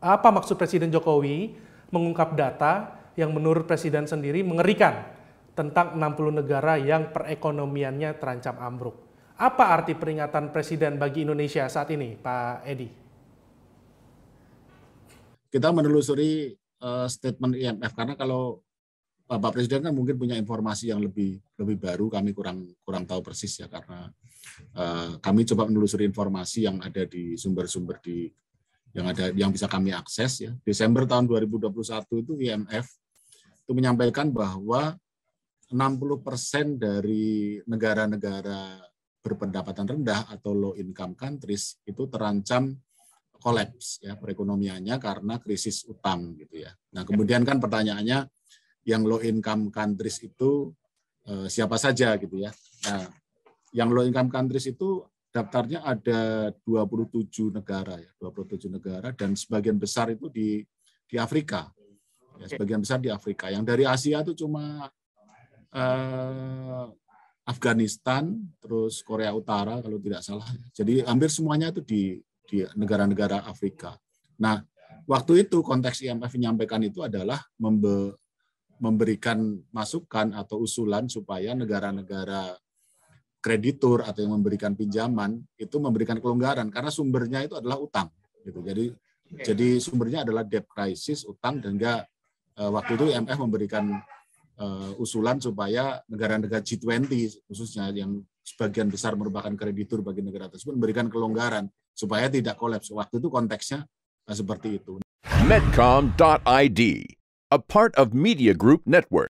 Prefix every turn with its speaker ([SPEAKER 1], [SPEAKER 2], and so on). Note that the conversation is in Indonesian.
[SPEAKER 1] Apa maksud Presiden Jokowi mengungkap data yang menurut Presiden sendiri mengerikan tentang 60 negara yang perekonomiannya terancam ambruk. Apa arti peringatan Presiden bagi Indonesia saat ini, Pak Edi?
[SPEAKER 2] Kita menelusuri uh, statement IMF karena kalau Bapak Presiden kan mungkin punya informasi yang lebih lebih baru kami kurang kurang tahu persis ya karena uh, kami coba menelusuri informasi yang ada di sumber-sumber di yang ada yang bisa kami akses ya. Desember tahun 2021 itu IMF itu menyampaikan bahwa 60% dari negara-negara berpendapatan rendah atau low income countries itu terancam kolaps ya perekonomiannya karena krisis utang gitu ya. Nah, kemudian kan pertanyaannya yang low income countries itu eh, siapa saja gitu ya. Nah, yang low income countries itu daftarnya ada 27 negara ya, 27 negara dan sebagian besar itu di di Afrika. Ya, sebagian besar di Afrika. Yang dari Asia itu cuma eh, Afghanistan, terus Korea Utara kalau tidak salah. Jadi hampir semuanya itu di di negara-negara Afrika. Nah, waktu itu konteks IMF menyampaikan itu adalah membe, memberikan masukan atau usulan supaya negara-negara kreditur atau yang memberikan pinjaman itu memberikan kelonggaran karena sumbernya itu adalah utang gitu. Jadi jadi sumbernya adalah debt crisis, utang dan enggak eh, waktu itu IMF memberikan uh, usulan supaya negara-negara G20 khususnya yang sebagian besar merupakan kreditur bagi negara tersebut memberikan kelonggaran supaya tidak kolaps. Waktu itu konteksnya eh, seperti itu. Medcom.id, a part of Media Group Network.